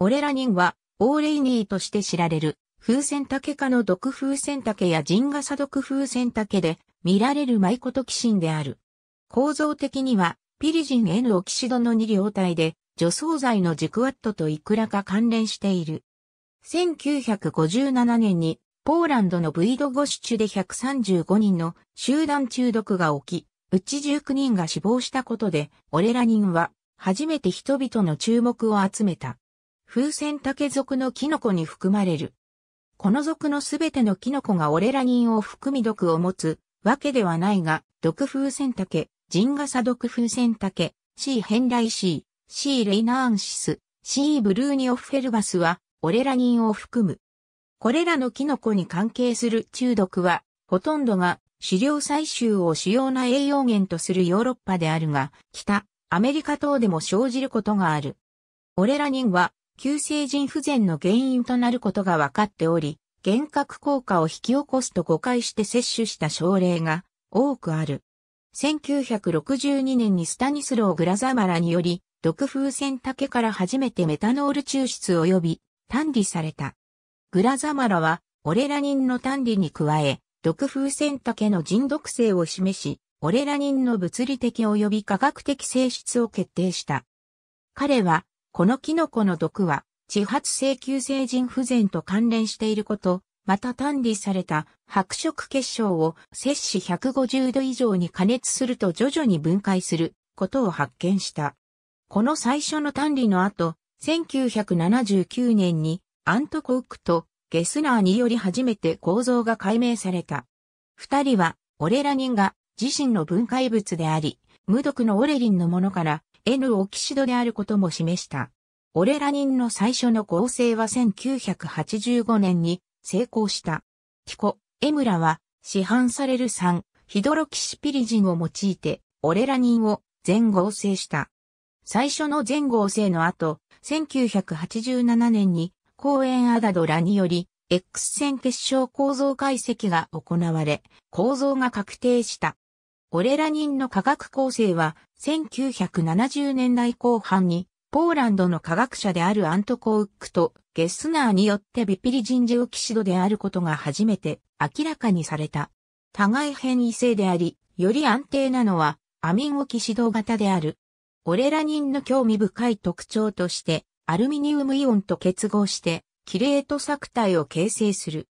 オレラニンは、オーレイニーとして知られる、風船竹科の毒風船竹やジンガサ毒風船竹で、見られるマイコトキシンである。構造的には、ピリジン N オキシドの2両体で、除草剤のジクワットといくらか関連している。1957年に、ポーランドのブイドゴシチュで135人の集団中毒が起き、うち19人が死亡したことで、オレラニンは、初めて人々の注目を集めた。風船竹属のキノコに含まれる。この属のすべてのキノコがオレラニンを含み毒を持つわけではないが、毒風船竹、ジンガサ毒風船竹、C シー、C、C レイナーンシス、C ブルーニオフェルバスは、オレラニンを含む。これらのキノコに関係する中毒は、ほとんどが飼料採集を主要な栄養源とするヨーロッパであるが、北、アメリカ等でも生じることがある。オレラニンは急性腎不全の原因となることが分かっており、幻覚効果を引き起こすと誤解して摂取した症例が多くある。1962年にスタニスロー・グラザマラにより、毒風船竹から初めてメタノール抽出及び、単理された。グラザマラは、オレラニンの単理に加え、毒風船竹の人毒性を示し、オレラニンの物理的及び科学的性質を決定した。彼は、このキノコの毒は、地発性急性腎不全と関連していること、また単理された白色結晶を摂氏150度以上に加熱すると徐々に分解することを発見した。この最初の単理の後、1979年にアントコークとゲスナーにより初めて構造が解明された。二人はオレラニンが自身の分解物であり、無毒のオレリンのものから N オキシドであることも示した。オレラニンの最初の合成は1985年に成功した。ティコ、エムラは市販される酸、ヒドロキシピリジンを用いて、オレラニンを全合成した。最初の全合成の後、1987年に公園アダドラにより、X 線結晶構造解析が行われ、構造が確定した。オレラニンの化学構成は1970年代後半にポーランドの科学者であるアントコウックとゲスナーによってビピリジンジオキシドであることが初めて明らかにされた。互い変異性であり、より安定なのはアミンオキシド型である。オレラニンの興味深い特徴として、アルミニウムイオンと結合して、キレート作体を形成する。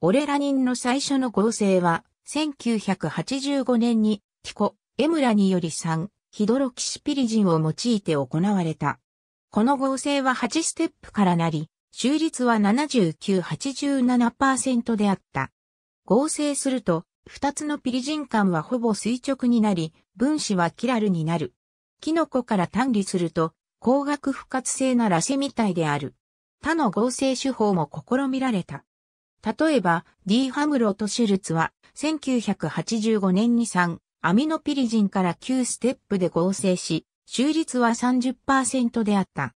オレラニンの最初の合成は、1985年にキコ、エムラにより3、ヒドロキシピリジンを用いて行われた。この合成は8ステップからなり、収率は79-87%であった。合成すると、2つのピリジン間はほぼ垂直になり、分子はキラルになる。キノコから単離すると、光学不活性なラセみたいである。他の合成手法も試みられた。例えば、D ハムロとシュルツは、1985年に3、アミノピリジンから9ステップで合成し、収率は30%であった。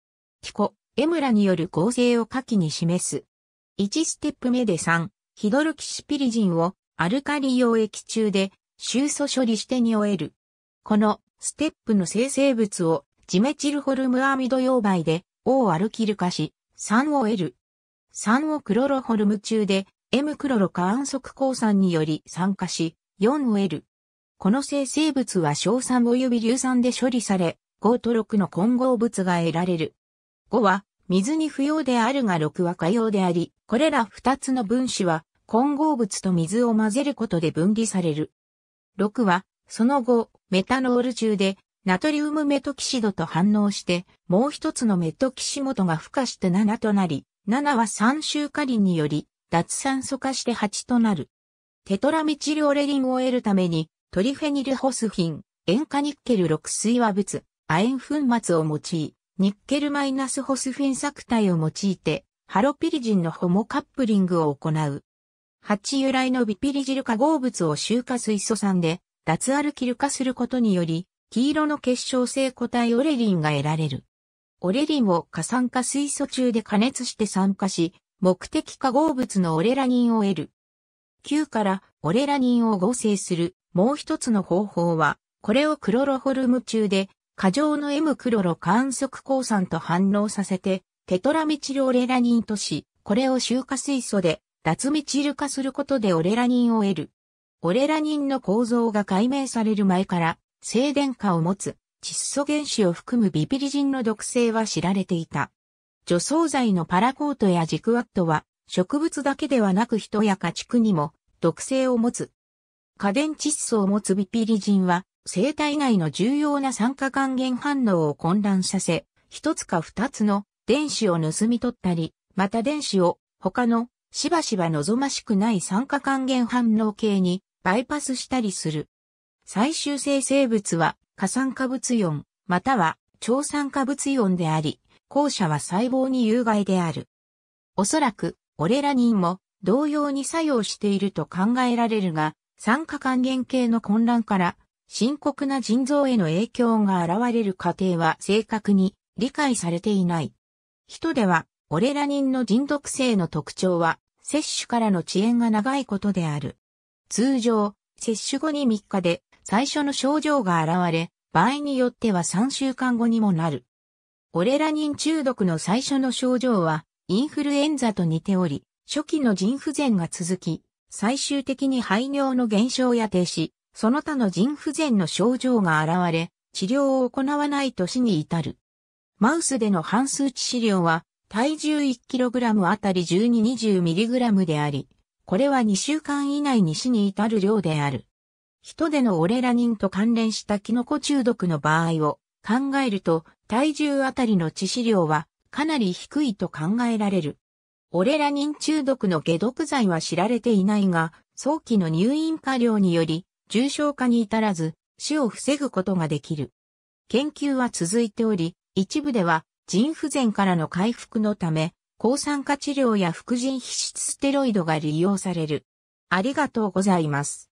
ティコ、エムラによる合成を下記に示す。1ステップ目で3、ヒドロキシピリジンをアルカリ溶液中で臭素処理してに終える。このステップの生成物をジメチルホルムアミド溶媒で O をアルキル化し、3を得る。3をクロロホルム中で M クロロ過安息鉱酸により酸化し、4を得る。この生成物は硝酸及び硫酸で処理され、5と6の混合物が得られる。5は水に不要であるが6は可用であり、これら2つの分子は混合物と水を混ぜることで分離される。6は、その後、メタノール中で、ナトリウムメトキシドと反応して、もう一つのメトキシ元が孵化して7となり、7は3周化リにより、脱酸素化して8となる。テトラミチルオレリンを得るために、トリフェニルホスフィン、塩化ニッケル6水和物、亜鉛粉末を用い、ニッケルマイナスホスフィン作体を用いて、ハロピリジンのホモカップリングを行う。8由来のビピリジル化合物を集化水素酸で脱アルキル化することにより、黄色の結晶性固体オレリンが得られる。オレリンを過酸化水素中で加熱して酸化し、目的化合物のオレラニンを得る。9からオレラニンを合成するもう一つの方法は、これをクロロホルム中で、過剰の M クロロ観測鉱酸と反応させて、テトラミチルオレラニンとし、これを臭化水素で脱ミチル化することでオレラニンを得る。オレラニンの構造が解明される前から、静電化を持つ窒素原子を含むビピリジンの毒性は知られていた。除草剤のパラコートやジクワットは、植物だけではなく人や家畜にも毒性を持つ家電窒素を持つビピリジンは、生体内の重要な酸化還元反応を混乱させ、一つか二つの電子を盗み取ったり、また電子を他のしばしば望ましくない酸化還元反応系にバイパスしたりする。最終生成物は過酸化物イオン、または超酸化物イオンであり、後者は細胞に有害である。おそらく、オレラニンも同様に作用していると考えられるが、酸化還元系の混乱から深刻な腎臓への影響が現れる過程は正確に理解されていない。人ではオレラニンの腎毒性の特徴は摂取からの遅延が長いことである。通常、摂取後に3日で最初の症状が現れ、場合によっては3週間後にもなる。オレラニン中毒の最初の症状はインフルエンザと似ており、初期の腎不全が続き、最終的に排尿の減少や停止、その他の腎不全の症状が現れ、治療を行わない年に至る。マウスでの半数値死量は、体重 1kg あたり 12-20mg であり、これは2週間以内に死に至る量である。人でのオレラニンと関連したキノコ中毒の場合を考えると、体重あたりの致死量はかなり低いと考えられる。オレラニン中毒の解毒剤は知られていないが、早期の入院過量により、重症化に至らず、死を防ぐことができる。研究は続いており、一部では、腎不全からの回復のため、抗酸化治療や副腎皮質ステロイドが利用される。ありがとうございます。